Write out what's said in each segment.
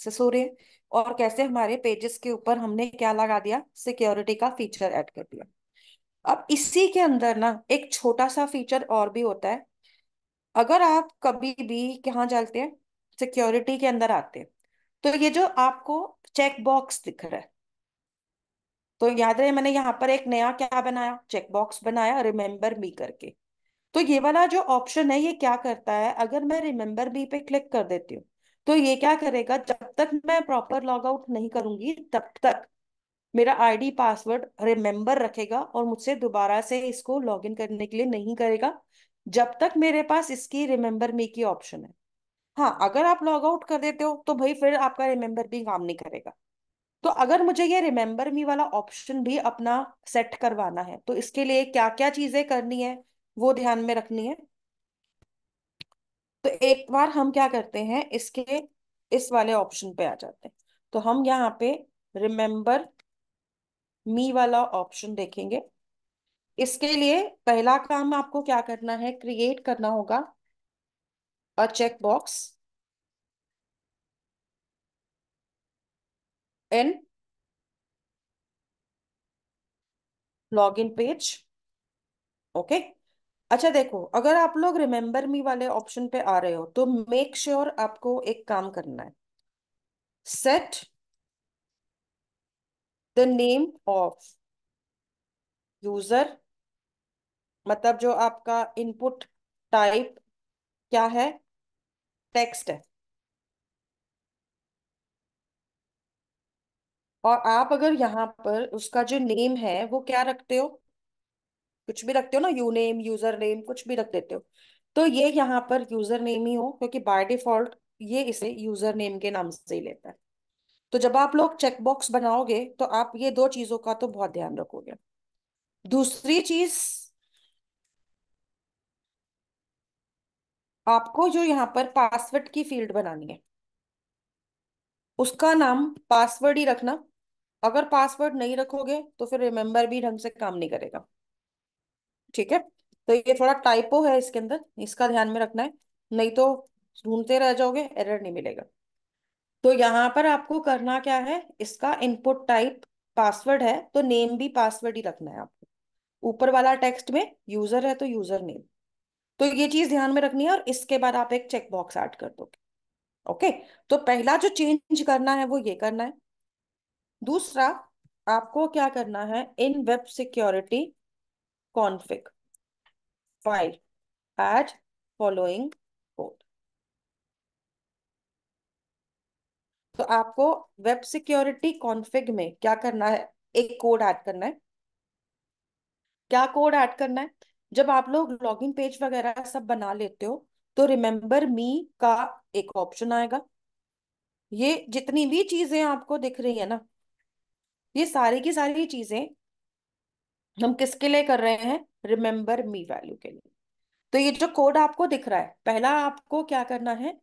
Access हो रहे हैं और कैसे हमारे पेजेस के ऊपर हमने क्या लगा दिया सिक्योरिटी का फीचर ऐड कर दिया अब इसी के अंदर ना एक छोटा सा फीचर और भी होता है अगर आप कभी भी कहाँ जाते हैं सिक्योरिटी के अंदर आते हैं तो ये जो आपको चेक बॉक्स दिख रहा है तो याद रहे मैंने यहाँ पर एक नया क्या बनाया चेक बॉक्स बनाया रिमेम्बर मी करके तो ये वाला जो ऑप्शन है ये क्या करता है अगर मैं रिमेम्बर बी पे क्लिक कर देती हूँ तो ये क्या करेगा जब तक मैं प्रॉपर लॉग आउट नहीं करूंगी तब तक मेरा आईडी पासवर्ड रिमेम्बर रखेगा और मुझसे दोबारा से इसको लॉग इन करने के लिए नहीं करेगा जब तक मेरे पास इसकी रिमेम्बर मी की ऑप्शन है हाँ अगर आप लॉग आउट कर देते हो तो भाई फिर आपका रिमेम्बर भी काम नहीं करेगा तो अगर मुझे ये रिमेम्बर मी वाला ऑप्शन भी अपना सेट करवाना है तो इसके लिए क्या क्या चीजें करनी है वो ध्यान में रखनी है तो एक बार हम क्या करते हैं इसके इस वाले ऑप्शन पे आ जाते हैं तो हम यहाँ पे रिमेम्बर मी वाला ऑप्शन देखेंगे इसके लिए पहला काम आपको क्या करना है क्रिएट करना होगा a check box in page okay okay? अच्छा देखो अगर आप लोग रिमेम्बर मी वाले ऑप्शन पे आ रहे हो तो मेक श्योर sure आपको एक काम करना है set the name of user मतलब जो आपका इनपुट टाइप क्या है टेक्स्ट है और आप अगर यहाँ पर उसका जो नेम है वो क्या रखते हो कुछ भी रखते हो ना यू नेम यूजर नेम कुछ भी रख देते हो तो ये यहाँ पर यूजर नेम ही हो क्योंकि बाय डिफॉल्ट ये इसे यूजर नेम के नाम से ही लेता है तो जब आप लोग चेकबॉक्स बनाओगे तो आप ये दो चीजों का तो बहुत ध्यान रखोगे दूसरी चीज आपको जो यहाँ पर पासवर्ड की फील्ड बनानी है उसका नाम पासवर्ड ही रखना अगर पासवर्ड नहीं रखोगे तो फिर रिमेम्बर भी ढंग से काम नहीं करेगा ठीक है तो ये थोड़ा टाइपो है इसके अंदर इसका ध्यान में रखना है नहीं तो ढूंढते रह जाओगे एरर नहीं मिलेगा तो यहाँ पर आपको करना क्या है इसका इनपुट टाइप पासवर्ड है तो नेम भी पासवर्ड ही रखना है आपको ऊपर वाला टेक्स्ट में यूजर है तो यूजर नेम तो ये चीज ध्यान में रखनी है और इसके बाद आप एक चेकबॉक्स एड कर दोगे ओके तो पहला जो चेंज करना है वो ये करना है दूसरा आपको क्या करना है in web security config file add following code तो आपको वेब सिक्योरिटी कॉन्फ़िग में क्या करना है एक कोड ऐड करना है क्या कोड ऐड करना है जब आप लोग लॉगिन पेज वगैरह सब बना लेते हो तो रिमेंबर मी का एक ऑप्शन आएगा ये जितनी भी चीजें आपको दिख रही है ना ये सारी की सारी चीजें हम किसके लिए कर रहे हैं रिमेंबर मी वैल्यू के लिए तो ये जो कोड आपको दिख रहा है पहला आपको क्या करना है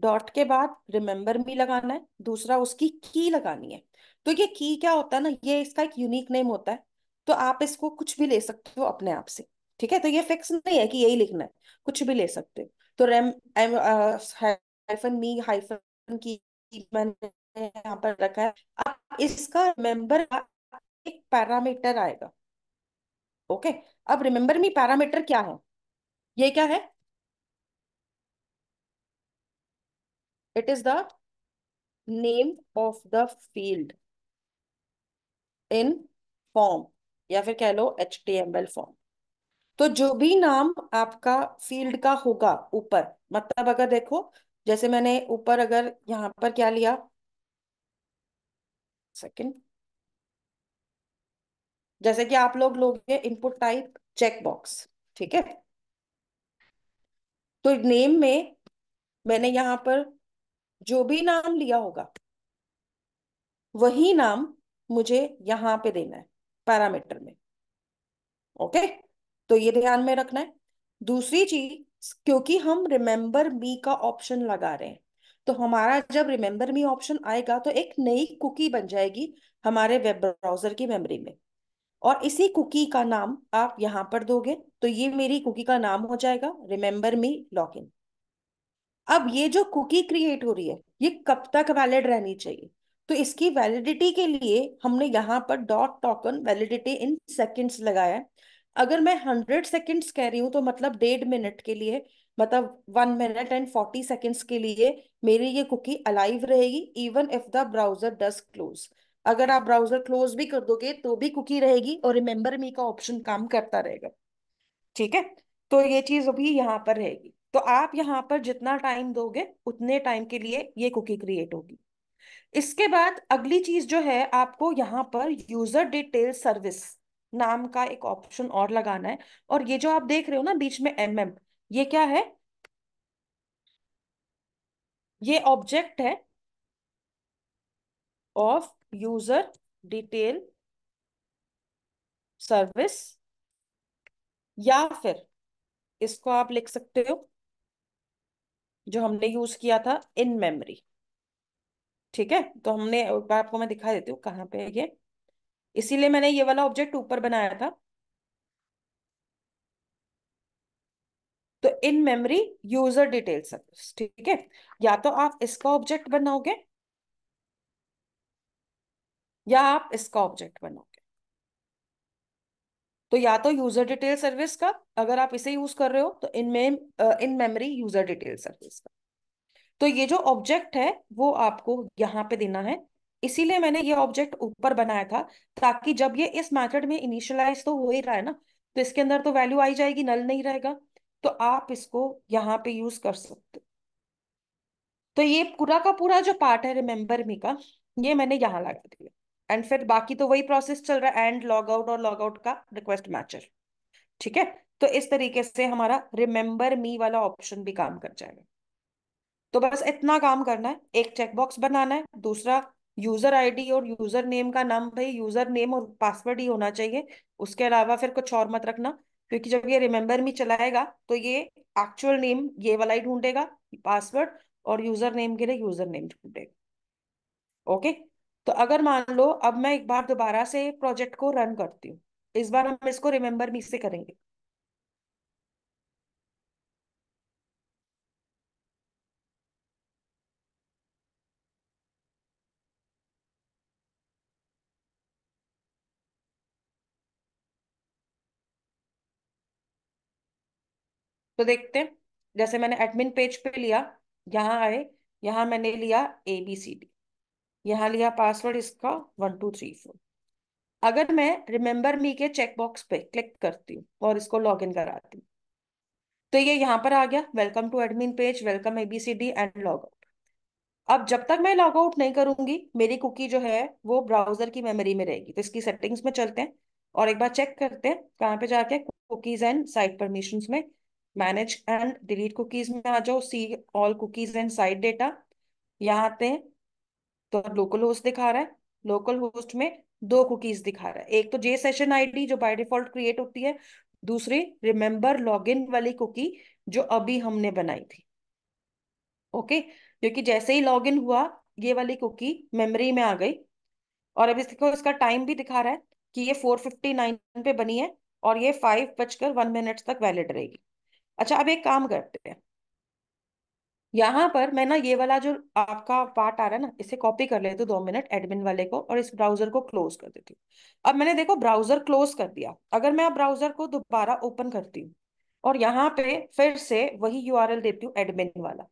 डॉट के बाद रिमेंबर मी लगाना है दूसरा उसकी की लगानी है तो ये की क्या होता है ना ये इसका एक यूनिक नेम होता है तो आप इसको कुछ भी ले सकते हो अपने आप से ठीक है तो ये फिक्स नहीं है कि यही लिखना है कुछ भी ले सकते हो तो remember hyphen me hyphen key मैंने यहाँ पर रखा है अब इसका रिमेंबर एक पैरामीटर आएगा ओके अब रिमेंबर मी पैरामीटर क्या है ये क्या है it is the name of the field in form या फिर कह लो H T M L form तो जो भी नाम आपका फील्ड का होगा ऊपर मतलब अगर देखो जैसे मैंने ऊपर अगर यहां पर क्या लिया सेकंड जैसे कि आप लोग लोगे इनपुट टाइप चेक बॉक्स ठीक है तो नेम में मैंने यहाँ पर जो भी नाम लिया होगा वही नाम मुझे यहाँ पे देना है पैरामीटर में ओके तो ये ध्यान में रखना है दूसरी चीज क्योंकि हम रिमेंबर मी का ऑप्शन लगा रहे हैं तो हमारा जब रिमेंबर मी ऑप्शन आएगा तो एक नई कुकी बन जाएगी हमारे वेब ब्राउजर की मेमोरी में और इसी कुकी का नाम आप यहाँ पर दोगे तो ये मेरी कुकी का नाम हो जाएगा रिमेम्बर मी लॉग इन अब ये जो कुकी क्रिएट हो रही है ये कब तक वैलिड रहनी चाहिए तो इसकी वैलिडिटी के लिए हमने यहाँ पर dot token validity in seconds लगाया है अगर मैं हंड्रेड सेकंड्स कह रही हूँ तो मतलब डेढ़ मिनट के लिए मतलब one minute and forty seconds के लिए मेरी ये कुकी अलाइव रहेगी even if the browser does close अगर आप ब्राउजर क्लोज भी कर दोगे तो भी कुकी रहेगी और रिमेम्बर मी का ऑप्शन काम करता रहेगा ठीक है तो ये चीज अभी यहाँ पर रहेगी तो आप यहाँ पर जितना टाइम दोगे उतने टाइम के लिए ये कुकी क्रिएट होगी इसके बाद अगली चीज जो है आपको यहाँ पर यूजर डिटेल सर्विस नाम का एक ऑप्शन और लगाना है और ये जो आप देख रहे हो ना बीच में एम mm, ये क्या है ये ऑब्जेक्ट है ऑफ user डिटेल सर्विस या फिर इसको आप लिख सकते हो जो हमने यूज किया था इन मेमोरी ठीक है तो हमने आपको मैं दिखा देती हूँ कहाँ पे है ये इसीलिए मैंने ये वाला ऑब्जेक्ट ऊपर बनाया था तो in memory user detail service ठीक है या तो आप इसका ऑब्जेक्ट बनाओगे या आप इसका ऑब्जेक्ट बनोगे तो या तो यूजर डिटेल सर्विस का अगर आप इसे यूज कर रहे हो तो in mem in memory user detail service का तो ये जो ऑब्जेक्ट है वो आपको यहाँ पे देना है इसीलिए मैंने ये ऑब्जेक्ट ऊपर बनाया था ताकि जब ये इस मैथड में इनिशियलाइज तो हो ही रहा है ना तो इसके अंदर तो वैल्यू आई जाएगी नल नहीं रहेगा तो आप इसको यहाँ पे यूज कर सकते तो ये पूरा का पूरा जो पार्ट है रिमेम्बर मी का ये मैंने यहाँ लगा दिया एंड फिर बाकी तो वही प्रोसेस चल रहा है एंड लॉग आउट और लॉग आउट का रिक्वेस्ट मैचर ठीक है तो इस तरीके से हमारा रिमेंबर मी वाला ऑप्शन भी काम कर जाएगा तो बस इतना काम करना है एक चेकबॉक्स बनाना है दूसरा यूजर आईडी और यूजर नेम का नाम भाई यूजर नेम और पासवर्ड ही होना चाहिए उसके अलावा फिर कुछ और मत रखना क्योंकि जब ये रिमेंबर मी चलाएगा तो ये एक्चुअल नेम ये वाला ही ढूंढेगा पासवर्ड और यूजर नेम के लिए यूजर नेम ढूंढेगा ओके तो अगर मान लो अब मैं एक बार दोबारा से प्रोजेक्ट को रन करती हूँ इस बार हम इसको रिमेम्बर मी से करेंगे तो देखते हैं जैसे मैंने एडमिन पेज पे लिया यहां आए यहां मैंने लिया एबीसीडी यहाँ लिया पासवर्ड इसका वन टू थ्री फोर अगर मैं रिमेम्बर मी के चेक बॉक्स पे क्लिक करती हूँ और इसको लॉग इन कराती हूँ तो ये यहाँ पर आ गया welcome to admin page welcome ABCD and log out अब जब तक मैं लॉग आउट नहीं करूंगी मेरी कुकी जो है वो ब्राउजर की मेमोरी में रहेगी तो इसकी सेटिंग्स में चलते हैं और एक बार चेक करते हैं कहाँ पे जाके कुकीज एंड साइट परमिशन में मैनेज एंड डिलीट कुकीज में आ जाओ see all cookies and site data यहाँ आते हैं तो लोकल होस्ट दिखा रहा है लोकल होस्ट में दो कुकीज दिखा रहा है एक तो जे सेशन आईडी जो बाय डिफॉल्ट क्रिएट होती है दूसरी रिमेंबर लॉगिन वाली कुकी जो अभी हमने बनाई थी ओके क्योंकि जैसे ही लॉगिन हुआ ये वाली कुकी मेमोरी में आ गई और अब इसको इसका टाइम भी दिखा रहा है कि ये फोर फिफ्टी नाइन पे बनी है और ये फाइव बजकर वन मिनट तक वैलिड रहेगी अच्छा अब एक काम करते हैं यहाँ पर मैं ना ये वाला जो आपका पार्ट आ रहा है ना इसे कॉपी कर लेती हूँ दो मिनट एडमिन वाले को और इस ब्राउजर को क्लोज कर देती हूँ अब मैंने देखो ब्राउजर क्लोज कर दिया अगर मैं ब्राउजर को दोबारा ओपन करती हूँ और यहाँ पे फिर से वही यू देती हूँ एडमिन वाला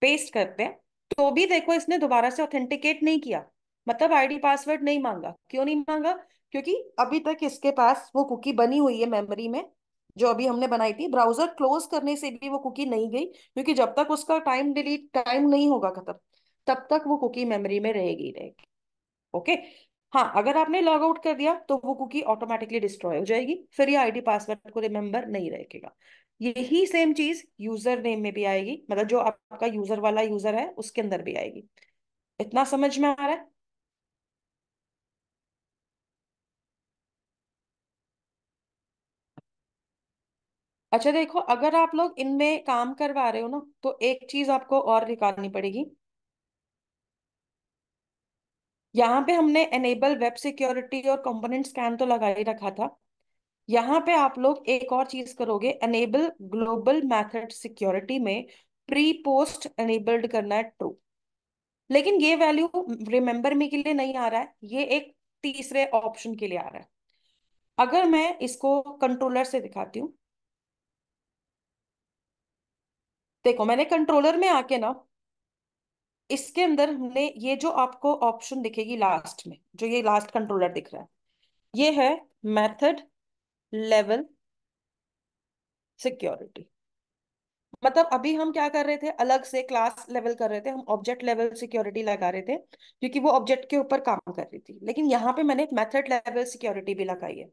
पेस्ट करते हैं तो भी देखो इसने दोबारा से ऑथेंटिकेट नहीं किया मतलब आईडी पासवर्ड नहीं मांगा क्यों नहीं मांगा क्योंकि अभी तक इसके पास वो कुकी बनी हुई है मेमोरी में जो अभी हमने बनाई थी ब्राउजर क्लोज करने से भी वो कुकी नहीं गई क्योंकि जब तक उसका टाइम डिलीट टाइम नहीं होगा खत्म तब तक वो कुकी मेमोरी में रहेगी रहेगी ओके हाँ अगर आपने लॉग आउट कर दिया तो वो कुकी ऑटोमेटिकली डिस्ट्रॉय हो जाएगी फिर ये आईडी पासवर्ड को रिमेम्बर नहीं रहेगा यही सेम चीज यूजर नेम में भी आएगी मतलब जो आपका यूजर वाला यूजर है उसके अंदर भी आएगी इतना समझ में आ रहा है अच्छा देखो अगर आप लोग इनमें काम करवा रहे हो ना तो एक चीज आपको और निकालनी पड़ेगी यहाँ पे हमने एनेबल वेब सिक्योरिटी और कंपोनेंट स्कैन तो लगा ही रखा था यहाँ पे आप लोग एक और चीज करोगे एनेबल ग्लोबल मैथड सिक्योरिटी में प्री पोस्ट एनेबल्ड करना है ट्रू लेकिन ये वैल्यू रिमेम्बर मी के लिए नहीं आ रहा है ये एक तीसरे ऑप्शन के लिए आ रहा है अगर मैं इसको कंट्रोलर से दिखाती हूँ देखो मैंने कंट्रोलर में आके ना इसके अंदर हमने ये जो आपको ऑप्शन दिखेगी लास्ट में जो ये लास्ट कंट्रोलर दिख रहा है ये है मेथड लेवल सिक्योरिटी मतलब अभी हम क्या कर रहे थे अलग से क्लास लेवल कर रहे थे हम ऑब्जेक्ट लेवल सिक्योरिटी लगा रहे थे क्योंकि वो ऑब्जेक्ट के ऊपर काम कर रही थी लेकिन यहाँ पे मैंने मेथड लेवल सिक्योरिटी भी लगाई है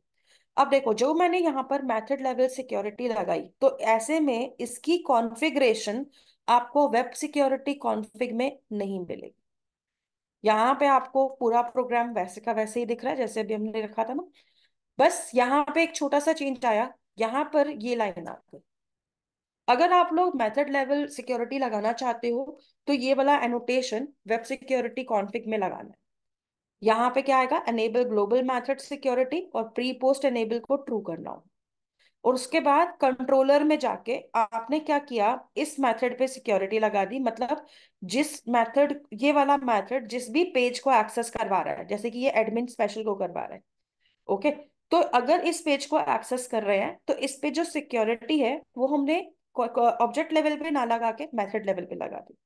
अब देखो जो मैंने यहाँ पर मेथड लेवल सिक्योरिटी लगाई तो ऐसे में इसकी कॉन्फ़िगरेशन आपको वेब सिक्योरिटी कॉन्फ़िग में नहीं मिलेगी यहाँ पे आपको पूरा प्रोग्राम वैसे का वैसे ही दिख रहा है जैसे अभी हमने रखा था ना बस यहाँ पे एक छोटा सा चेंज आया यहाँ पर ये लाइन आ गई अगर आप लोग मेथड लेवल सिक्योरिटी लगाना चाहते हो तो ये वाला एनोटेशन वेब सिक्योरिटी कॉन्फ़िग में लगाना है यहाँ पे क्या आएगा एनेबल ग्लोबल मैथड सिक्योरिटी और प्री पोस्ट एनेबल को ट्रू करना हो और उसके बाद कंट्रोलर में जाके आपने क्या किया इस मेथड पे सिक्योरिटी लगा दी मतलब जिस मेथड ये वाला मेथड जिस भी पेज को एक्सेस करवा रहा है जैसे कि ये एडमिन स्पेशल को करवा रहा है ओके तो अगर इस पेज को एक्सेस कर रहे हैं तो इस पे जो सिक्योरिटी है वो हमने ऑब्जेक्ट लेवल पे ना लगा के मेथड लेवल पे लगा दी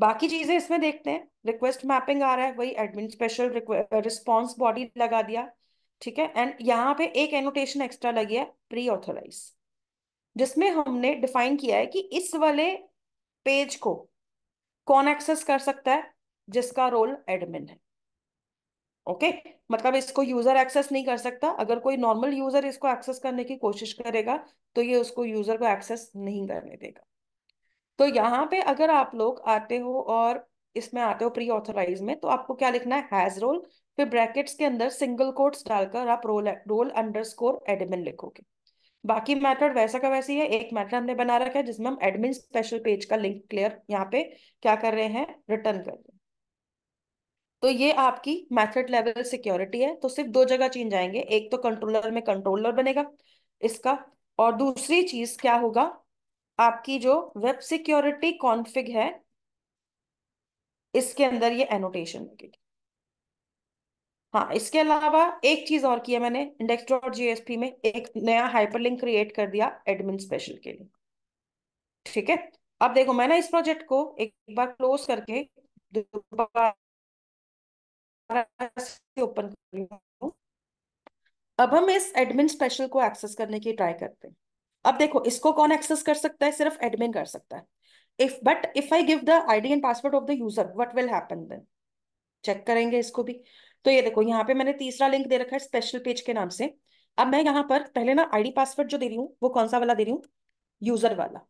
बाकी चीजें इसमें देखते हैं रिक्वेस्ट मैपिंग आ रहा है वही एडमिन स्पेशल रिस्पॉन्स बॉडी लगा दिया ठीक है एंड यहाँ पे एक एनोटेशन एक्स्ट्रा लगी है प्री ऑथोराइज जिसमें हमने डिफाइन किया है कि इस वाले पेज को कौन एक्सेस कर सकता है जिसका रोल एडमिन है ओके okay? मतलब इसको यूजर एक्सेस नहीं कर सकता अगर कोई नॉर्मल यूजर इसको एक्सेस करने की कोशिश करेगा तो ये उसको यूजर को एक्सेस नहीं करने देगा तो यहाँ पे अगर आप लोग आते हो और इसमें आते हो प्री ऑथोराइज में तो आपको क्या लिखना है हैज रोल फिर ब्रैकेट्स के अंदर सिंगल कोट्स डालकर आप रोल रोल अंडरस्कोर एडमिन लिखोगे बाकी मैथड वैसा का वैसी है एक मैथड हमने बना रखा है जिसमें हम एडमिन स्पेशल पेज का लिंक क्लियर यहाँ पे क्या कर रहे हैं रिटर्न कर रहे हैं तो ये आपकी मैथड लेवल सिक्योरिटी है तो सिर्फ दो जगह चेंज आएंगे एक तो कंट्रोलर में कंट्रोलर बनेगा इसका और दूसरी चीज क्या होगा आपकी जो वेब सिक्योरिटी कॉन्फ़िग है इसके अंदर ये एनोटेशन लगेगी हाँ इसके अलावा एक चीज और किया मैंने इंडेक्स डॉट जीएसपी में एक नया हाइपरलिंक क्रिएट कर दिया एडमिन स्पेशल के लिए ठीक है अब देखो मैं ना इस प्रोजेक्ट को एक बार क्लोज करके ओपन कर अब हम इस एडमिन स्पेशल को एक्सेस करने की ट्राई करते हैं अब देखो इसको कौन एक्सेस कर सकता है सिर्फ एडमिन कर सकता है if but if I give the ID and password of the user what will happen then check करेंगे इसको भी तो ये देखो यहाँ पे मैंने तीसरा लिंक दे रखा है स्पेशल पेज के नाम से अब मैं यहाँ पर पहले ना आईडी पासवर्ड जो दे रही हूँ वो कौन सा वाला दे रही हूँ यूजर वाला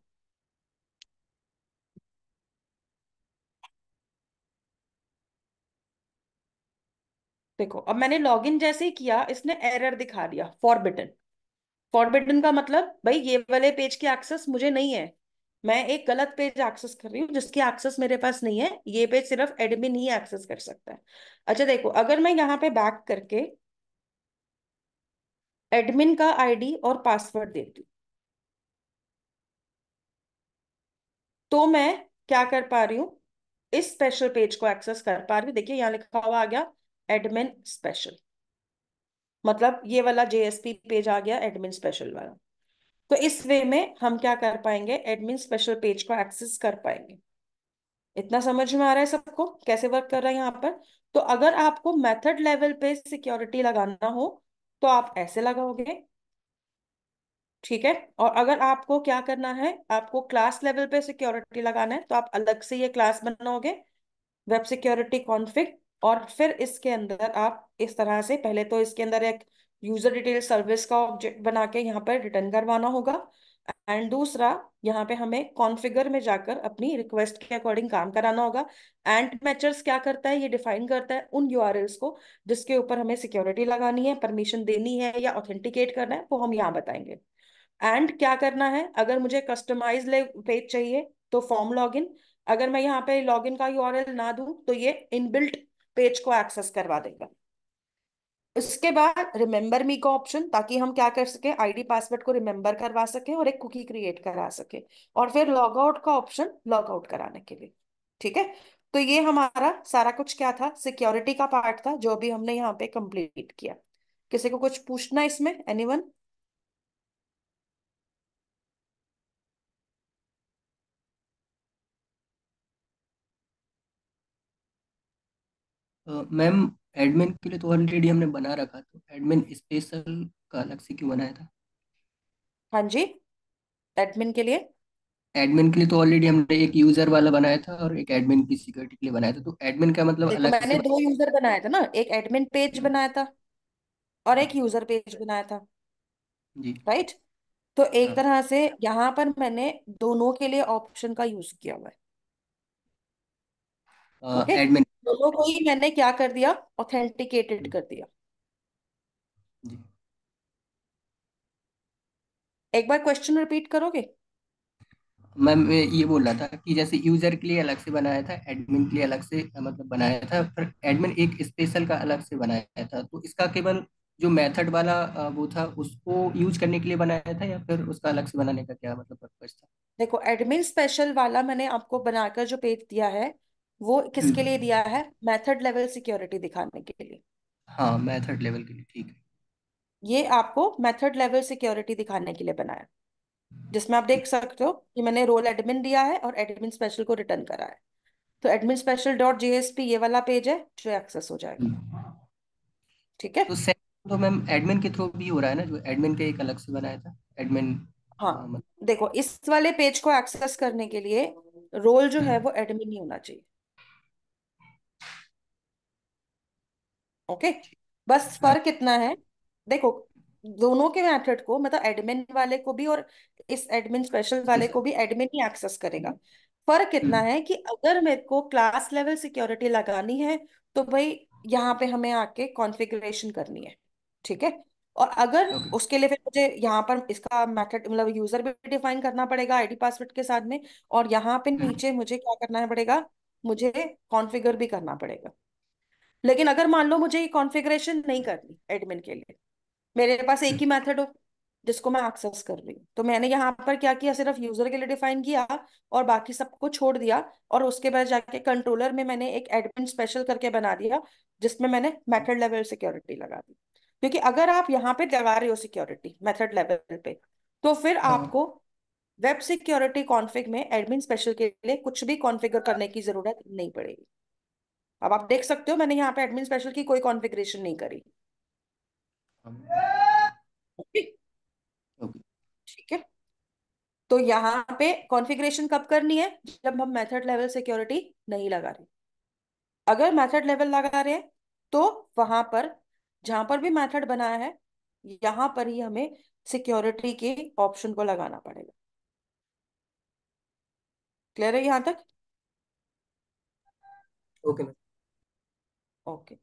देखो अब मैंने लॉगिन जैसे ही किया इसने एरर दिखा दिया फॉरबिटन फॉरबिडन का मतलब भाई ये वाले पेज की एक्सेस मुझे नहीं है मैं एक गलत पेज एक्सेस कर रही हूँ जिसकी एक्सेस मेरे पास नहीं है ये पेज सिर्फ एडमिन ही एक्सेस कर सकता है अच्छा देखो अगर मैं यहाँ पे बैक करके एडमिन का आईडी और पासवर्ड देती हूँ तो मैं क्या कर पा रही हूँ इस स्पेशल पेज को एक्सेस कर पा रही हूँ देखिए यहाँ लिखा हुआ आ गया एडमिन स्पेशल मतलब ये वाला जेएसपी पेज आ गया एडमिन स्पेशल वाला तो इस वे में हम क्या कर पाएंगे एडमिन स्पेशल पेज को एक्सेस कर पाएंगे इतना समझ में आ रहा है सबको कैसे वर्क कर रहा है यहाँ पर तो अगर आपको मेथड लेवल पे सिक्योरिटी लगाना हो तो आप ऐसे लगाओगे ठीक है और अगर आपको क्या करना है आपको क्लास लेवल पे सिक्योरिटी लगाना है तो आप अलग से ये क्लास बनाओगे वेब सिक्योरिटी कॉन्फ्लिक्ट और फिर इसके अंदर आप इस तरह से पहले तो इसके अंदर एक यूजर डिटेल सर्विस का ऑब्जेक्ट बना के यहाँ पर रिटर्न करवाना होगा एंड दूसरा यहाँ पे हमें कॉन्फ़िगर में जाकर अपनी रिक्वेस्ट के अकॉर्डिंग काम कराना होगा एंड मैचर्स क्या करता है ये डिफाइन करता है उन यूआरएल्स को जिसके ऊपर हमें सिक्योरिटी लगानी है परमिशन देनी है या ऑथेंटिकेट करना है वो हम यहाँ बताएंगे एंड क्या करना है अगर मुझे कस्टमाइज पेज चाहिए तो फॉर्म लॉग अगर मैं यहाँ पे लॉग का यू ना दू तो ये इनबिल्ट पेज को एक्सेस करवा देगा उसके बाद रिमेंबर मी का ऑप्शन ताकि हम क्या कर सके आईडी पासवर्ड को रिमेंबर करवा सके और एक कुकी क्रिएट करा सके और फिर लॉग आउट का ऑप्शन लॉग आउट कराने के लिए ठीक है तो ये हमारा सारा कुछ क्या था सिक्योरिटी का पार्ट था जो भी हमने यहाँ पे कंप्लीट किया किसी को कुछ पूछना इसमें एनीवन मैम एडमिन के लिए तो ऑलरेडी हमने बना रखा तो एडमिन स्पेशल का अलग से क्यों बनाया था हाँ जी एडमिन के लिए एडमिन के लिए तो ऑलरेडी हमने एक यूजर वाला बनाया था और एक एडमिन की सिक्योरिटी के लिए बनाया था तो एडमिन का मतलब देखो अलग मैंने से दो यूजर बनाया था ना एक एडमिन पेज बनाया था और एक यूजर हाँ। पेज बनाया था जी राइट तो एक हाँ। तरह से यहाँ पर मैंने दोनों के लिए ऑप्शन का यूज किया हुआ है ओके एडमिन दोनों को ही मैंने क्या कर दिया ऑथेंटिकेटेड कर दिया एक बार क्वेश्चन रिपीट करोगे मैम ये बोल रहा था कि जैसे यूजर के लिए अलग से बनाया था एडमिन के लिए अलग से मतलब बनाया था पर एडमिन एक स्पेशल का अलग से बनाया था तो इसका केवल जो मेथड वाला वो था उसको यूज करने के लिए बनाया था या फिर उसका अलग से बनाने का क्या मतलब पर्पज था देखो एडमिन स्पेशल वाला मैंने आपको बनाकर जो पेज दिया है वो किसके लिए हम्म। दिया है मेथड लेवल सिक्योरिटी दिखाने के लिए हाँ मेथड लेवल के लिए ठीक है ये आपको मेथड लेवल सिक्योरिटी दिखाने के लिए बनाया जिसमें आप देख सकते हो कि मैंने रोल एडमिन दिया है और एडमिन स्पेशल को रिटर्न करा है तो एडमिन स्पेशल डॉट जीएसपी ये वाला पेज है जो एक्सेस हो जाएगा हम्म। ठीक है तो तो मैम एडमिन के थ्रू भी हो रहा है ना जो एडमिन के एक अलग से बनाया था एडमिन हाँ, हाँ मतलब देखो इस वाले पेज को एक्सेस करने के लिए रोल जो है हम्म। वो एडमिन ही होना चाहिए ओके बस हाँ। फर्क इतना है देखो दोनों के मेथड को मतलब एडमिन वाले को भी और इस एडमिन स्पेशल वाले को भी एडमिन ही एक्सेस करेगा फर्क इतना है कि अगर मेरे को क्लास लेवल सिक्योरिटी लगानी है तो भाई यहाँ पे हमें आके कॉन्फ़िगरेशन करनी है ठीक है और अगर okay. उसके लिए फिर मुझे यहाँ पर इसका मेथड मतलब यूजर भी डिफाइन करना पड़ेगा आईडी पासवर्ड के साथ में और यहाँ पे हाँ। नीचे मुझे क्या करना पड़ेगा मुझे कॉन्फ़िगर भी करना पड़ेगा लेकिन अगर मान लो मुझे ये कॉन्फ़िगरेशन नहीं करनी एडमिन के लिए मेरे पास एक ही मेथड हो जिसको मैं एक्सेस कर रही हूँ तो मैंने यहाँ पर क्या किया सिर्फ यूजर के लिए डिफाइन किया और बाकी सबको छोड़ दिया और उसके बाद जाके कंट्रोलर में मैंने एक एडमिन स्पेशल करके बना दिया जिसमें मैंने मेथड लेवल सिक्योरिटी लगा दी क्योंकि अगर आप यहाँ पे लगा रहे हो सिक्योरिटी मेथड लेवल पे तो फिर हाँ। आपको वेब सिक्योरिटी कॉन्फ़िग में एडमिन स्पेशल के लिए कुछ भी कॉन्फ़िगर करने की जरूरत नहीं पड़ेगी अब आप देख सकते हो मैंने यहाँ पे एडमिन स्पेशल की कोई कॉन्फ़िगरेशन नहीं करी ठीक है तो यहाँ पे कॉन्फ़िगरेशन कब करनी है जब हम मेथड लेवल सिक्योरिटी नहीं लगा रहे अगर मेथड लेवल लगा रहे हैं तो वहां पर जहां पर भी मेथड बनाया है यहां पर ही हमें सिक्योरिटी के ऑप्शन को लगाना पड़ेगा क्लियर है यहाँ तक ओके okay. ओके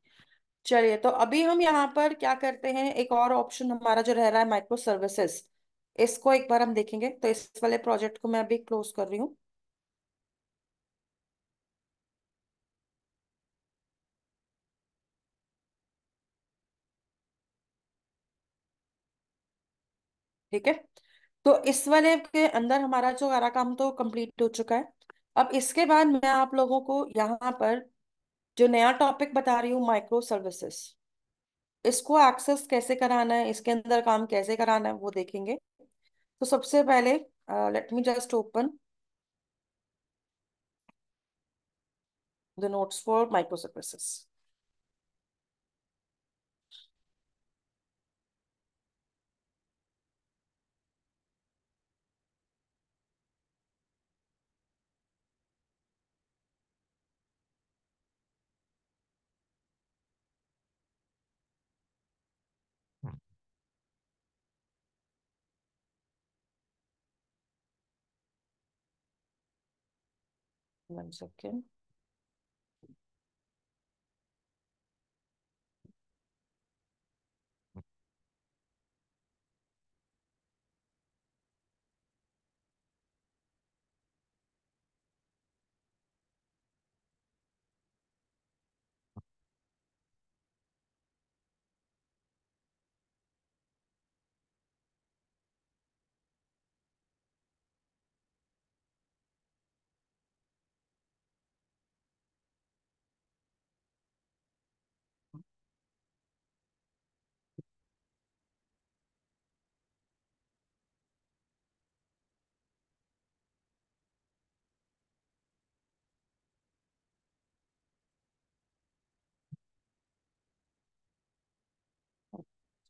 चलिए तो अभी हम यहाँ पर क्या करते हैं एक और ऑप्शन हमारा जो रह रहा है माइक्रो सर्विसेस इसको एक बार हम देखेंगे तो इस वाले प्रोजेक्ट को मैं अभी क्लोज कर रही हूँ ठीक है तो इस वाले के अंदर हमारा जो सारा काम तो कंप्लीट हो चुका है अब इसके बाद मैं आप लोगों को यहाँ पर जो नया टॉपिक बता रही हूँ माइक्रो सर्विसेस इसको एक्सेस कैसे कराना है इसके अंदर काम कैसे कराना है वो देखेंगे तो सबसे पहले let me just open the notes for micro services one second.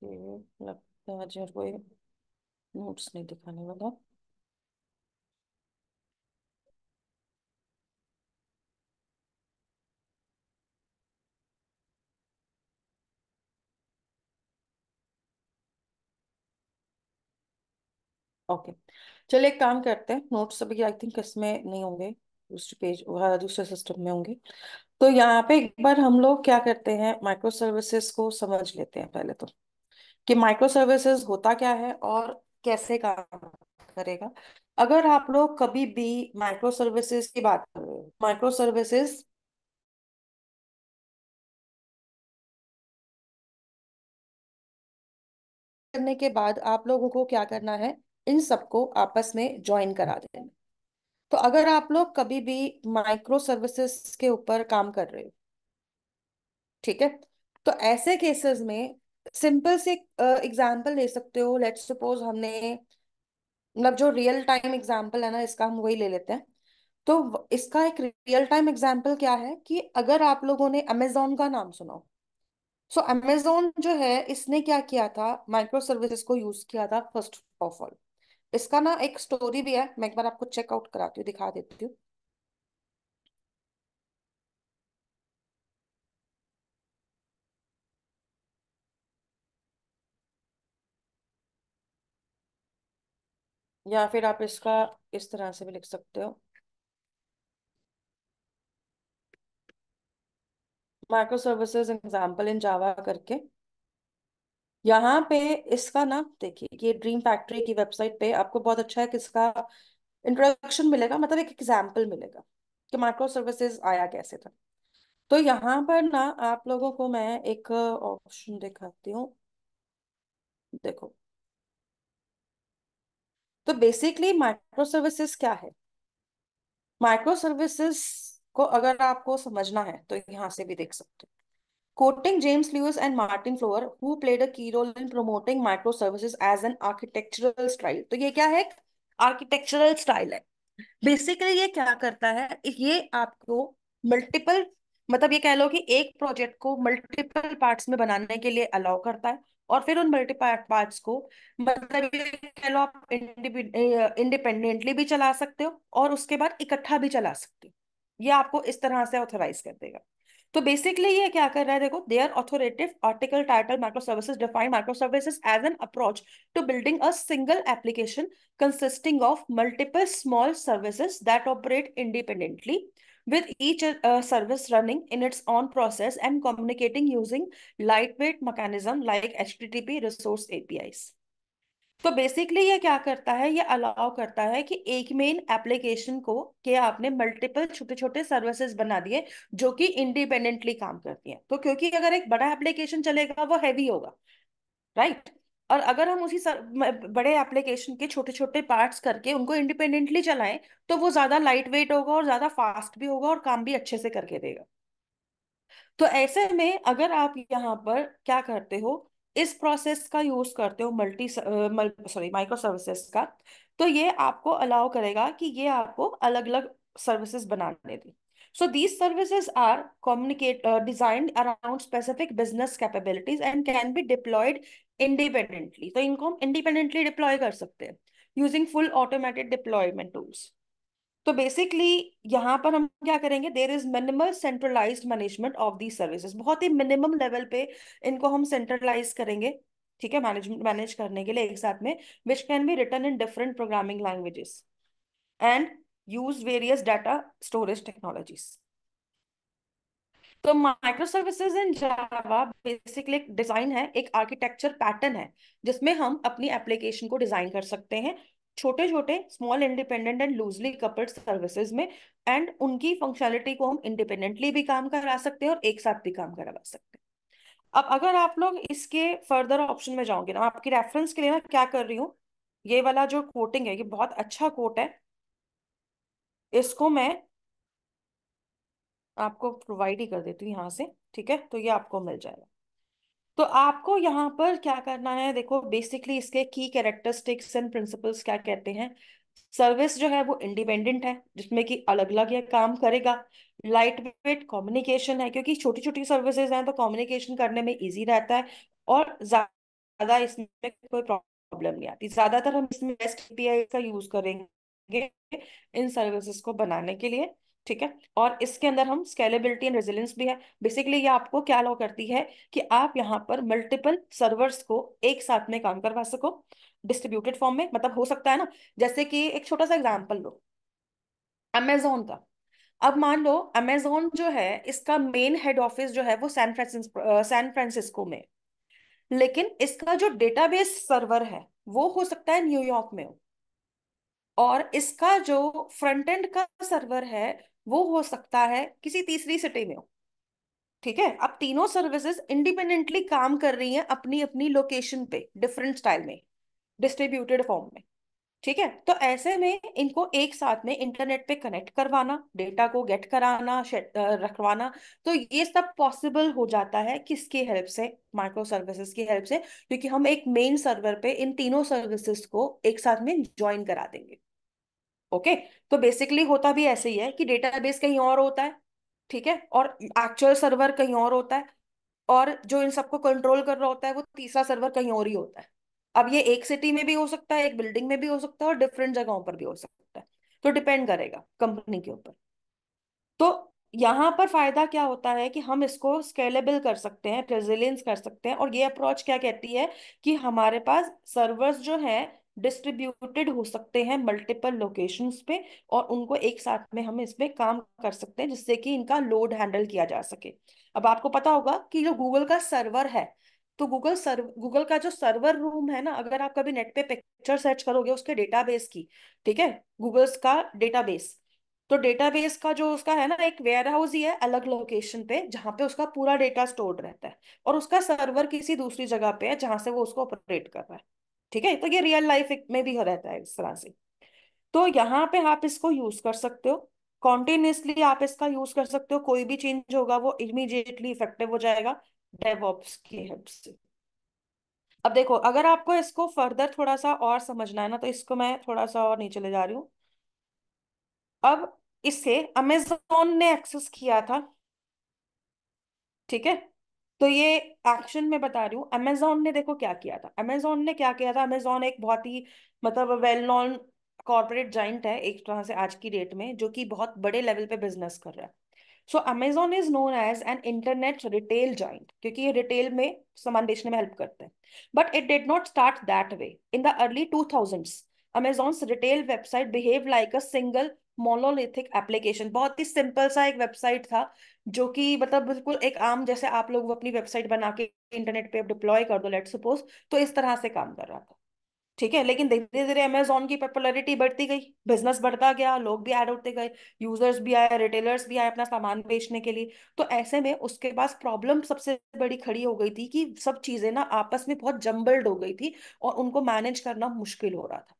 Okay लगता है आज कोई नोट्स नहीं दिखाने वाला ओके चलिए एक काम करते हैं नोट्स अभी आई थिंक इसमें नहीं होंगे दूसरे पेज हाँ, दूसरे सिस्टम में होंगे तो यहाँ पे एक बार हम लोग क्या करते हैं माइक्रो सर्विसेज को समझ लेते हैं पहले तो कि माइक्रो सर्विसेज होता क्या है और कैसे काम करेगा अगर आप लोग कभी भी माइक्रो सर्विसेज की बात कर रहे हो माइक्रो सर्विसेज करने के बाद आप लोगों को क्या करना है इन सबको आपस में ज्वाइन करा देना तो अगर आप लोग कभी भी माइक्रो सर्विसेज के ऊपर काम कर रहे हो ठीक है तो ऐसे केसेस में सिंपल से एग्जाम्पल ले सकते हो लेट्स सपोज हमने मतलब जो रियल टाइम एग्जाम्पल है ना इसका हम वही ले लेते हैं तो इसका एक रियल टाइम एग्जाम्पल क्या है कि अगर आप लोगों ने अमेजोन का नाम सुना सो so, अमेजोन जो है इसने क्या किया था माइक्रो सर्विसेज को यूज किया था फर्स्ट ऑफ ऑल इसका ना एक स्टोरी भी है मैं एक बार आपको चेकआउट कराती हूँ दिखा देती हूँ या फिर आप इसका इस तरह से भी लिख सकते हो micro services example in Java करके यहाँ पे इसका ना देखिए ये ड्रीम फैक्ट्री की वेबसाइट पे आपको बहुत अच्छा है किसका इंट्रोडक्शन मिलेगा मतलब एक एग्जाम्पल मिलेगा कि माइक्रो सर्विसेज आया कैसे था तो यहाँ पर ना आप लोगों को मैं एक ऑप्शन दिखाती हूँ देखो तो बेसिकली माइक्रो सर्विसेस क्या है माइक्रो सर्विसेस को अगर आपको समझना है तो यहां से भी देख सकते हो James James and Martin Fowler who who played a key role in promoting micro services as an architectural तो ये क्या है आर्किटेक्चरल स्टाइल है बेसिकली ये क्या करता है ये आपको मल्टीपल मतलब ये कह लो कि एक प्रोजेक्ट को मल्टीपल पार्ट्स में बनाने के लिए अलाउ करता है और फिर उन मल्टीपार्ट पार्ट्स को मतलब आप इंडिपेंडेंटली भी चला सकते हो और उसके बाद इकट्ठा भी चला सकते हो ये आपको इस तरह से ऑथोराइज कर देगा तो बेसिकली ये क्या कर रहा है देखो our authoritative article title micro services define micro services as an approach to building a single application consisting of multiple small services that operate independently with each uh, service running in its own process and communicating using lightweight mechanism like HTTP resource APIs. तो basically ये क्या करता है ये allow करता है कि एक मेन एप्लीकेशन को के आपने मल्टीपल छोटे छोटे सर्विसेज बना दिए जो कि इंडिपेंडेंटली काम करती हैं तो क्योंकि अगर एक बड़ा एप्लीकेशन चलेगा वो हैवी होगा राइट right? और अगर हम उसी सर, बड़े एप्लीकेशन के छोटे छोटे पार्ट्स करके उनको इंडिपेंडेंटली चलाएं तो वो ज्यादा लाइट वेट होगा और ज्यादा फास्ट भी होगा और काम भी अच्छे से करके देगा तो ऐसे में अगर आप यहाँ पर क्या करते हो इस प्रोसेस का यूज करते हो मल्टी सॉरी माइक्रो सर्विसेस का तो ये आपको अलाउ करेगा कि ये आपको अलग अलग सर्विसेज बनाने दें So these services are communicate uh, designed around specific business capabilities and can be deployed independently. so इनको independently deploy kar sakte हैं using full automated deployment tools. so basically yahan par hum kya karenge there is minimal centralized management of these services bahut hi minimum level pe inko hum centralize karenge theek hai management manage karne ke liye ek sath mein which can be written in different programming languages and used various data storage technologies. तो micro in Java basically basically design है एक architecture pattern है जिसमें हम अपनी application को design कर सकते हैं छोटे छोटे small independent and loosely coupled services में एंड उनकी फंक्शनलिटी को हम इंडिपेंडेंटली भी काम करा सकते हैं और एक साथ भी काम करवा सकते हैं अब अगर आप लोग इसके फर्दर ऑप्शन में जाओगे ना आपकी रेफरेंस के लिए ना क्या कर रही हूँ ये वाला जो कोटिंग है ये बहुत अच्छा कोट है इसको मैं आपको प्रोवाइड ही कर देती हूँ यहाँ से ठीक है तो ये आपको मिल जाएगा तो आपको यहाँ पर क्या करना है देखो बेसिकली इसके की कैरेक्टरिस्टिक्स एंड प्रिंसिपल्स क्या कहते हैं सर्विस जो है वो इंडिपेंडेंट है जिसमें कि अलग अलग ये काम करेगा लाइट वेट कॉम्युनिकेशन है क्योंकि छोटी छोटी सर्विसेज हैं तो कम्युनिकेशन करने में इजी रहता है और ज्यादा इसमें कोई प्रॉब्लम नहीं आती ज्यादातर हम इसमें बेस्ट का यूज करेंगे लगेंगे इन सर्विसेज को बनाने के लिए ठीक है और इसके अंदर हम स्केलेबिलिटी एंड रेजिलेंस भी है बेसिकली ये आपको क्या अलाउ करती है कि आप यहाँ पर मल्टीपल सर्वर्स को एक साथ में काम करवा सको डिस्ट्रीब्यूटेड फॉर्म में मतलब हो सकता है ना जैसे कि एक छोटा सा एग्जाम्पल लो अमेजोन का अब मान लो अमेजोन जो है इसका मेन हेड ऑफिस जो है वो सैन फ्रांसिस्को सैन फ्रांसिस्को में लेकिन इसका जो डेटाबेस सर्वर है वो हो सकता है न्यूयॉर्क में हो और इसका जो फ्रंट एंड का सर्वर है वो हो सकता है किसी तीसरी सिटी में हो ठीक है अब तीनों सर्विसेज इंडिपेंडेंटली काम कर रही हैं अपनी अपनी लोकेशन पे डिफरेंट स्टाइल में डिस्ट्रीब्यूटेड फॉर्म में ठीक है तो ऐसे में इनको एक साथ में इंटरनेट पे कनेक्ट करवाना डेटा को गेट कराना रखवाना तो ये सब पॉसिबल हो जाता है किसकी हेल्प से माइक्रो सर्विसेज की हेल्प से क्योंकि हम एक मेन सर्वर पे इन तीनों सर्विसेज को एक साथ में ज्वाइन करा देंगे ओके तो बेसिकली होता भी ऐसे ही है कि डेटाबेस कहीं और होता है ठीक है और एक्चुअल सर्वर कहीं और होता है और जो इन सबको कंट्रोल कर रहा होता है वो तीसरा सर्वर कहीं और ही होता है अब ये एक सिटी में भी हो सकता है एक बिल्डिंग में भी हो सकता है और डिफरेंट जगहों पर भी हो सकता है तो डिपेंड करेगा कंपनी के ऊपर तो यहाँ पर फायदा क्या होता है कि हम इसको स्केलेबल कर सकते हैं रेजिलियंस कर सकते हैं और ये अप्रोच क्या कहती है कि हमारे पास सर्वर्स जो हैं डिस्ट्रीब्यूटेड हो सकते हैं मल्टीपल लोकेशंस पे और उनको एक साथ में हम इसमें काम कर सकते हैं जिससे कि इनका लोड हैंडल किया जा सके अब आपको पता होगा कि जो गूगल का सर्वर है तो गूगल सर्व गूगल का जो सर्वर रूम है ना अगर आप कभी नेट पे पिक्चर सर्च करोगे उसके डेटाबेस की ठीक है गूगल्स का डेटाबेस तो डेटाबेस का जो उसका है ना एक वेयर हाउस ही है अलग लोकेशन पे जहाँ पे उसका पूरा डेटा स्टोर्ड रहता है और उसका सर्वर किसी दूसरी जगह पे है जहाँ से वो उसको ऑपरेट कर रहा है ठीक है तो ये रियल लाइफ में भी हो रहता है इस तरह से तो यहाँ पे आप इसको यूज कर सकते हो कॉन्टिन्यूसली आप इसका यूज कर सकते हो कोई भी चेंज होगा वो इमीडिएटली इफेक्टिव हो जाएगा डेवऑप्स की हेल्प से अब देखो अगर आपको इसको फर्दर थोड़ा सा और समझना है ना तो इसको मैं थोड़ा सा और नीचे ले जा रही हूँ अब इसे अमेजोन ने एक्सेस किया था ठीक है तो ये एक्शन में बता रही हूँ अमेजोन ने देखो क्या किया था अमेजोन ने क्या किया था अमेजोन एक बहुत ही मतलब वेल नॉन कॉर्पोरेट जाइंट है एक तरह से आज की डेट में जो कि बहुत बड़े लेवल पे बिजनेस कर रहा है so Amazon is known as an internet retail giant क्योंकि ये रिटेल में सामान बेचने में हेल्प करते हैं but it did not start that way in the early two thousands Amazon retail website behave like a single monolithic application बहुत ही सिंपल सा एक वेबसाइट था जो कि मतलब बिल्कुल एक आम जैसे आप लोग अपनी वेबसाइट बना के इंटरनेट पे डिप्लॉय कर दो लेट सपोज तो इस तरह से काम कर रहा था ठीक है लेकिन धीरे धीरे अमेजोन की पॉपुलरिटी बढ़ती गई बिजनेस बढ़ता गया लोग भी ऐड होते गए यूजर्स भी आए रिटेलर्स भी आए अपना सामान बेचने के लिए तो ऐसे में उसके पास प्रॉब्लम सबसे बड़ी खड़ी हो गई थी कि सब चीजें ना आपस में बहुत जम्बल्ड हो गई थी और उनको मैनेज करना मुश्किल हो रहा था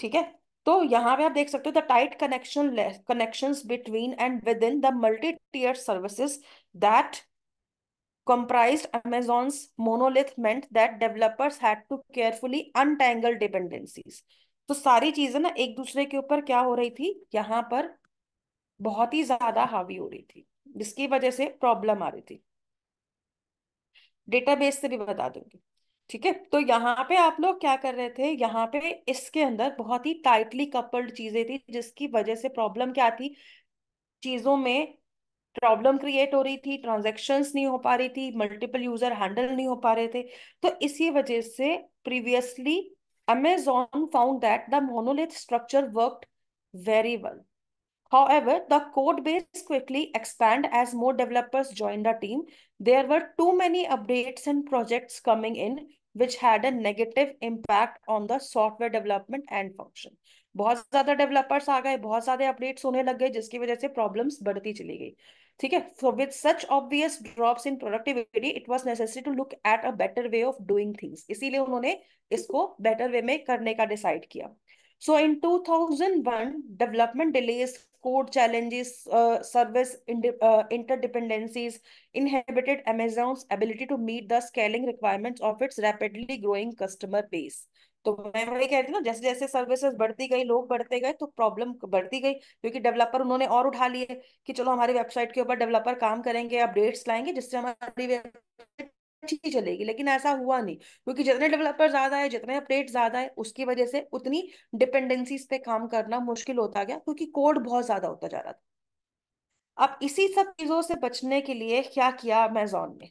ठीक है तो यहाँ पे आप देख सकते हो the tight connection connection between and within the multi tier services that comprise Amazon's monolith meant that developers had तो सारी चीजें ना एक दूसरे के ऊपर क्या हो रही थी यहाँ पर बहुत ही ज्यादा हावी हो रही थी जिसकी वजह से प्रॉब्लम आ रही थी डेटाबेस से भी बता दूंगी ठीक है तो यहाँ पे आप लोग क्या कर रहे थे यहाँ पे इसके अंदर बहुत ही टाइटली कपल्ड चीजें थी जिसकी वजह से प्रॉब्लम क्या थी चीजों में प्रॉब्लम क्रिएट हो रही थी ट्रांजैक्शंस नहीं हो पा रही थी मल्टीपल यूजर हैंडल नहीं हो पा रहे थे तो इसी वजह से previously Amazon found that the monolith structure worked well however the code base quickly expand as more developers join the team there were too many updates and project coming in which had a negative impact on the software development and function. बहुत ज्यादा developers आ गए बहुत सारे updates होने लग गए जिसकी वजह से प्रॉब्लम्स बढ़ती चली गई ठीक है so with such obvious drops in productivity it was necessary to look at a better way of doing things इसीलिए उन्होंने इसको बेटर वे में करने का डिसाइड किया So in 2001, development delays, code challenges, uh, service in, uh, interdependencies inhibited Amazon's ability to meet the scaling requirements of its rapidly growing customer base. तो मैं वही कह रही थी ना जैसे जैसे सर्विसेज बढ़ती गई लोग बढ़ते गए तो प्रॉब्लम बढ़ती गई क्योंकि डेवलपर उन्होंने और उठा लिए कि चलो हमारी वेबसाइट के ऊपर डेवलपर काम करेंगे अपडेट्स लाएंगे जिससे हमारी वेबसाइट अच्छी चलेगी लेकिन ऐसा हुआ नहीं क्योंकि जितने डेवलपर ज्यादा है जितने अपडेट ज्यादा है उसकी वजह से उतनी डिपेंडेंसीज पे काम करना मुश्किल होता गया क्योंकि कोड बहुत ज्यादा होता जा रहा था अब इसी सब चीजों से बचने के लिए क्या किया अमेजोन ने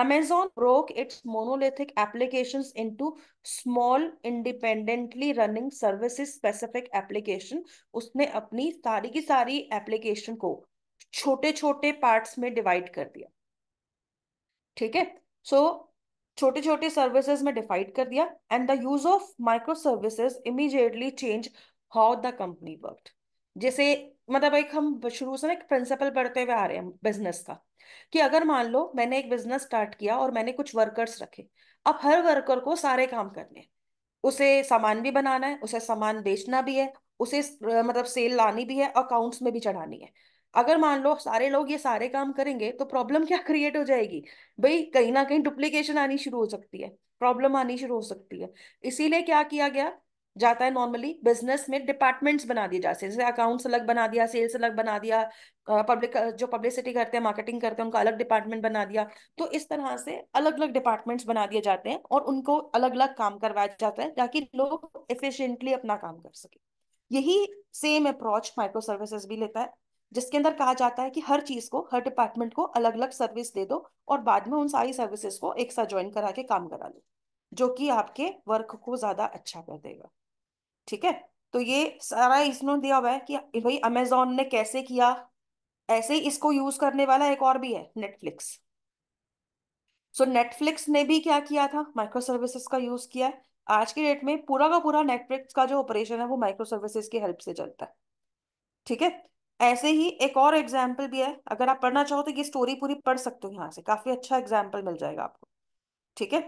Amazon broke its monolithic application into small independently running services specific application उसने अपनी सारी की सारी एप्लीकेशन को छोटे छोटे पार्ट्स में डिवाइड कर दिया ठीक है सो छोटे छोटे सर्विसेज में डिफाइड कर दिया and the use of micro services immediately change how the company work जैसे मतलब एक हम शुरू से ना एक प्रिंसिपल पढ़ते हुए आ रहे हैं बिजनेस का कि अगर मान लो मैंने एक बिजनेस स्टार्ट किया और मैंने कुछ वर्कर्स रखे अब हर वर्कर को सारे काम करने हैं उसे सामान भी बनाना है उसे सामान बेचना भी है उसे मतलब सेल लानी भी है अकाउंट्स में भी चढ़ानी है अगर मान लो सारे लोग ये सारे काम करेंगे तो प्रॉब्लम क्या क्रिएट हो जाएगी भाई कहीं ना कहीं डुप्लीकेशन आनी शुरू हो सकती है प्रॉब्लम आनी शुरू हो सकती है इसीलिए क्या किया गया जाता है नॉर्मली बिजनेस में डिपार्टमेंट्स बना दिए जाते हैं जैसे अकाउंट्स अलग बना दिया सेल्स अलग बना दिया पब्लिक जो पब्लिसिटी करते हैं मार्केटिंग करते हैं उनका अलग डिपार्टमेंट बना दिया तो इस तरह से अलग अलग डिपार्टमेंट्स बना दिए जाते हैं और उनको अलग अलग काम करवाया जाता है ताकि लोग इफिशियंटली अपना काम कर सके यही सेम अप्रोच माइक्रो सर्विसेज भी लेता है जिसके अंदर कहा जाता है कि हर चीज को हर डिपार्टमेंट को अलग अलग सर्विस दे दो और बाद में उन सारी सर्विसेज को एक साथ ज्वाइन करा के काम करा लो जो कि आपके वर्क को ज्यादा अच्छा कर देगा ठीक है तो ये सारा इसमें दिया हुआ है कि भाई अमेजोन ने कैसे किया ऐसे ही इसको यूज करने वाला एक और भी है नेटफ्लिक्स सो so, नेटफ्लिक्स ने भी क्या किया था माइक्रो सर्विसेज का यूज किया है आज के डेट में पूरा का पूरा नेटफ्लिक्स का जो ऑपरेशन है वो माइक्रो सर्विसेज की हेल्प से चलता है ठीक है ऐसे ही एक और एग्जाम्पल भी है अगर आप पढ़ना चाहो तो ये स्टोरी पूरी पढ़ सकते हो यहाँ से काफी अच्छा एग्जाम्पल मिल जाएगा आपको ठीक है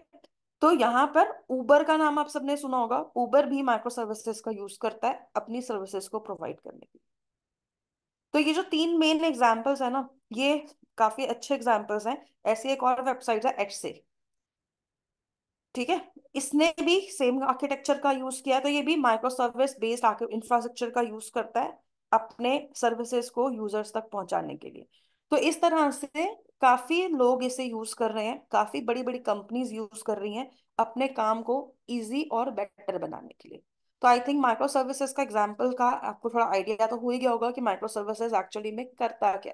तो यहाँ पर ऊबर का नाम आप सबने सुना होगा ऊबर भी माइक्रो सर्विसेज का यूज करता है अपनी सर्विसेज को प्रोवाइड करने के तो ये जो तीन मेन एग्जाम्पल्स है ना ये काफी अच्छे एग्जाम्पल्स हैं ऐसी एक और वेबसाइट है एच से ठीक है इसने भी सेम आर्किटेक्चर का यूज किया तो ये भी माइक्रो सर्विस बेस्ड इंफ्रास्ट्रक्चर का यूज करता है अपने सर्विसेज को यूजर्स तक पहुंचाने के लिए तो इस तरह से काफी लोग इसे यूज कर रहे हैं काफी बड़ी बड़ी कंपनीज यूज कर रही हैं अपने काम को इजी और बेटर बनाने के लिए तो आई थिंक माइक्रो सर्विसेज का एग्जाम्पल का आपको थोड़ा आइडिया तो हो ही गया होगा कि माइक्रो सर्विसेज एक्चुअली में करता क्या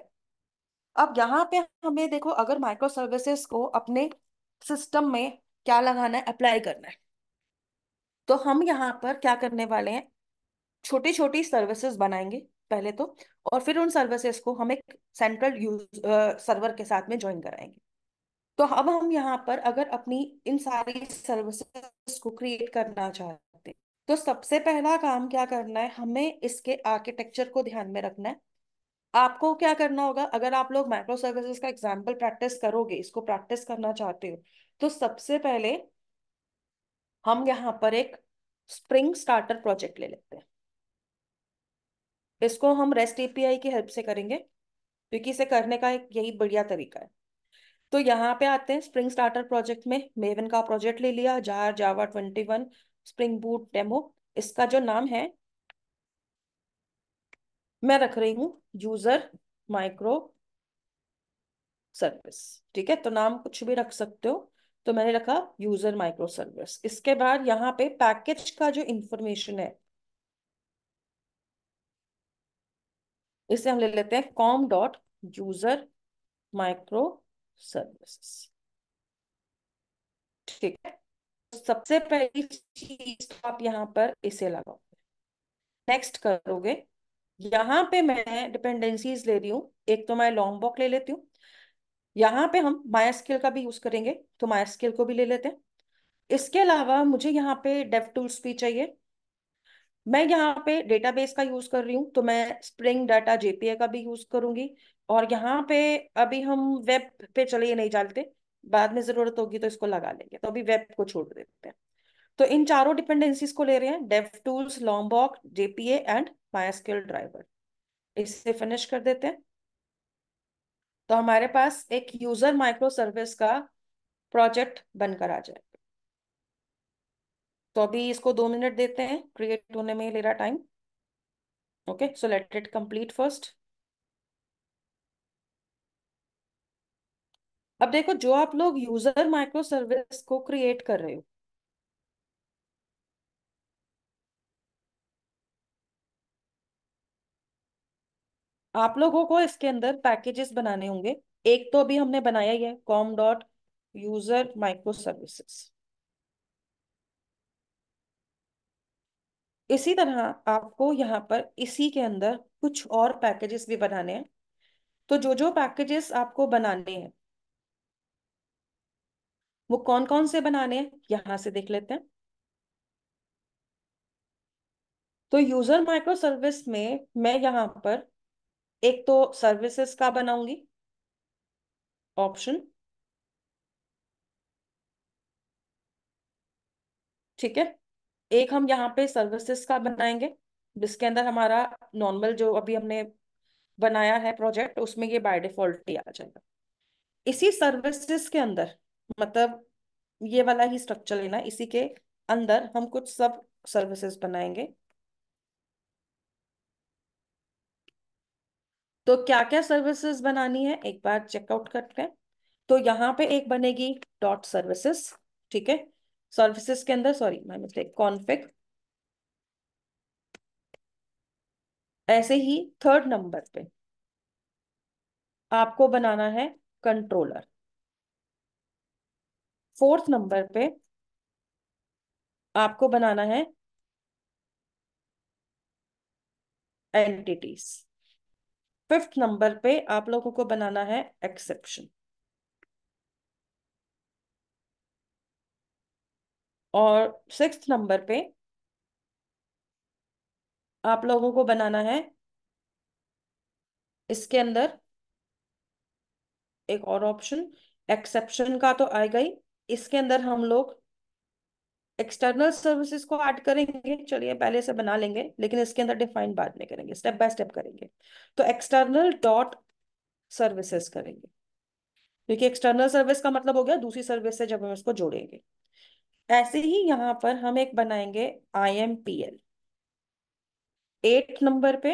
अब यहाँ पे हमें देखो अगर माइक्रो सर्विसेज को अपने सिस्टम में क्या लगाना है अप्लाई करना है तो हम यहाँ पर क्या करने वाले हैं छोटी छोटी सर्विसेज बनाएंगे पहले तो और फिर उन सर्विसेज को हम एक सेंट्रल यूज सर्वर के साथ में ज्वाइन कराएंगे तो अब हम यहाँ पर अगर अपनी इन सारी सर्विसेज को क्रिएट करना चाहते हैं तो सबसे पहला काम क्या करना है हमें इसके आर्किटेक्चर को ध्यान में रखना है आपको क्या करना होगा अगर आप लोग माइक्रो सर्विसेज का एग्जाम्पल प्रैक्टिस करोगे इसको प्रैक्टिस करना चाहते हो तो सबसे पहले हम यहाँ पर एक स्प्रिंग स्टार्टर प्रोजेक्ट ले लेते हैं इसको हम रेस्ट एपीआई की हेल्प से करेंगे क्योंकि इसे करने का एक यही बढ़िया तरीका है तो यहाँ पे आते हैं स्प्रिंग स्टार्टर प्रोजेक्ट में मेवन का प्रोजेक्ट ले लिया jar Java twenty one spring boot demo इसका जो नाम है मैं रख रही हूँ यूजर माइक्रो सर्विस ठीक है तो नाम कुछ भी रख सकते हो तो मैंने रखा यूजर माइक्रो सर्विस इसके बाद यहाँ पे पैकेज का जो इंफॉर्मेशन है इसे हम ले लेते हैं com dot user micro services ठीक है तो सबसे पहली चीज तो आप यहाँ पर इसे लगाओगे नेक्स्ट करोगे यहां पे मैं डिपेंडेंसीज ले रही हूँ एक तो मैं लॉन्ग बॉक ले लेती हूँ यहाँ पे हम माया स्किल का भी यूज करेंगे तो माया स्किल को भी ले लेते हैं इसके अलावा मुझे यहाँ पे डेव टूल्स भी चाहिए मैं यहाँ पे डेटाबेस का यूज कर रही हूँ तो मैं स्प्रिंग डाटा जेपीए का भी यूज करूंगी और यहाँ पे अभी हम वेब पे ये नहीं जानते बाद में जरूरत होगी तो इसको लगा लेंगे तो अभी वेब को छोड़ देते हैं तो इन चारों डिपेंडेंसीज को ले रहे हैं dev tools Lombok JPA and MySQL driver इससे फिनिश कर देते हैं तो हमारे पास एक यूजर माइक्रो सर्विस का प्रोजेक्ट बनकर आ जाए तो अभी इसको दो मिनट देते हैं क्रिएट होने में ले रहा time okay so let it complete first अब देखो जो आप लोग यूजर माइक्रो सर्विस को क्रिएट कर रहे हो आप लोगों को इसके अंदर पैकेजेस बनाने होंगे एक तो अभी हमने बनाया ही है com dot user micro services इसी तरह आपको यहाँ पर इसी के अंदर कुछ और पैकेजेस भी बनाने हैं तो जो जो पैकेजेस आपको बनाने हैं वो कौन कौन से बनाने हैं यहां से देख लेते हैं तो यूजर माइक्रो सर्विस में मैं यहां पर एक तो सर्विसेज का बनाऊंगी ऑप्शन ठीक है एक हम यहाँ पे सर्विसेज का बनाएंगे जिसके अंदर हमारा नॉर्मल जो अभी हमने बनाया है प्रोजेक्ट उसमें ये बाय डिफॉल्ट आ जाएगा इसी सर्विसेज के अंदर मतलब ये वाला ही स्ट्रक्चर लेना इसी के अंदर हम कुछ सब सर्विसेज बनाएंगे तो क्या क्या सर्विसेज बनानी है एक बार चेकआउट करते हैं तो यहाँ पे एक बनेगी डॉट सर्विसेस ठीक है सर्विसेस के अंदर सॉरी माई मिस्टेक कॉन्फिक ऐसे ही थर्ड नंबर पे आपको बनाना है कंट्रोलर फोर्थ नंबर पे आपको बनाना है एंटिटीज फिफ्थ नंबर पे आप लोगों को बनाना है एक्सेप्शन और सिक्स नंबर पे आप लोगों को बनाना है इसके अंदर एक और ऑप्शन एक्सेप्शन का तो आ गई इसके अंदर हम लोग एक्सटर्नल सर्विसेज को ऐड करेंगे चलिए पहले से बना लेंगे लेकिन इसके अंदर डिफाइन बाद में करेंगे स्टेप बाय स्टेप करेंगे तो एक्सटर्नल डॉट सर्विसेज करेंगे क्योंकि एक्सटर्नल सर्विस का मतलब हो गया दूसरी सर्विस से जब हम इसको जोड़ेंगे ऐसे ही यहां पर हम एक बनाएंगे I M P L at number पे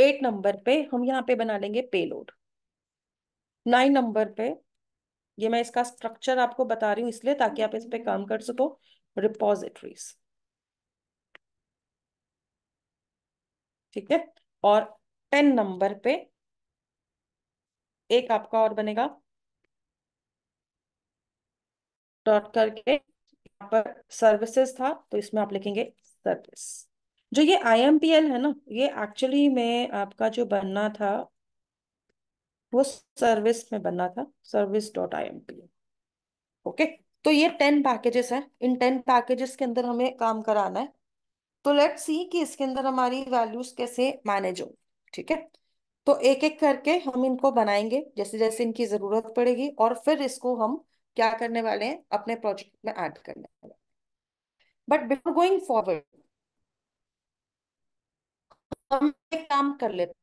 एट नंबर पे हम यहाँ पे बना लेंगे पेलोड नाइन नंबर पे ये मैं इसका स्ट्रक्चर आपको बता रही हूं इसलिए ताकि आप इस पे काम कर सको रिपोजिटरीज ठीक है और टेन नंबर पे एक आपका और बनेगा डॉट करके यहाँ पर सर्विसेज था तो इसमें आप लिखेंगे सर्विस जो ये आई है ना ये एक्चुअली में आपका जो बनना था वो सर्विस में बनना था service dot I M P okay तो ये टेन पैकेजेस हैं इन टेन पैकेजेस के अंदर हमें काम कराना है तो लेट्स सी कि इसके अंदर हमारी वैल्यूज कैसे मैनेज हो ठीक है तो एक एक करके हम इनको बनाएंगे जैसे जैसे इनकी जरूरत पड़ेगी और फिर इसको हम क्या करने वाले हैं अपने प्रोजेक्ट में ऐड करने वाले बट बिफोर गोइंग फॉरवर्ड हम एक काम कर लेते